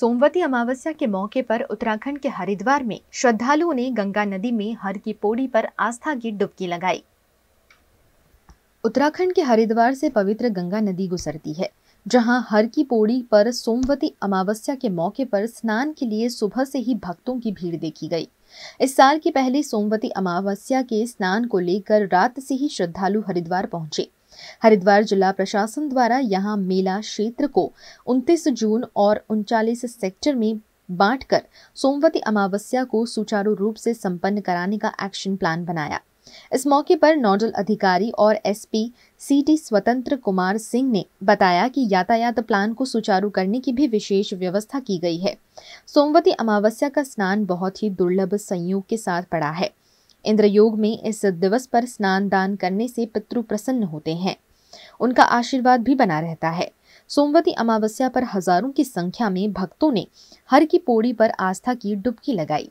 सोमवती अमावस्या के मौके पर उत्तराखंड के हरिद्वार में श्रद्धालुओं ने गंगा नदी में हर की पौड़ी पर आस्था की डुबकी लगाई उत्तराखंड के हरिद्वार से पवित्र गंगा नदी गुजरती है जहां हर की पौड़ी पर सोमवती अमावस्या के मौके पर स्नान के लिए सुबह से ही भक्तों की भीड़ देखी गई इस साल की पहली सोमवती अमावस्या के स्नान को लेकर रात से ही श्रद्धालु हरिद्वार पहुंचे हरिद्वार जिला प्रशासन द्वारा यहाँ मेला क्षेत्र को 29 जून और उनचालीस सेक्टर में बांटकर सोमवती अमावस्या को सुचारू रूप से संपन्न कराने का एक्शन प्लान बनाया इस मौके पर नोडल अधिकारी और एसपी सीटी स्वतंत्र कुमार सिंह ने बताया कि यातायात प्लान को सुचारू करने की भी विशेष व्यवस्था की गई है सोमवती अमावस्या का स्नान बहुत ही दुर्लभ संयोग के साथ पड़ा है इंद्रयोग में इस दिवस पर स्नान दान करने से पितृ प्रसन्न होते हैं उनका आशीर्वाद भी बना रहता है सोमवती अमावस्या पर हजारों की संख्या में भक्तों ने हर की पौड़ी पर आस्था की डुबकी लगाई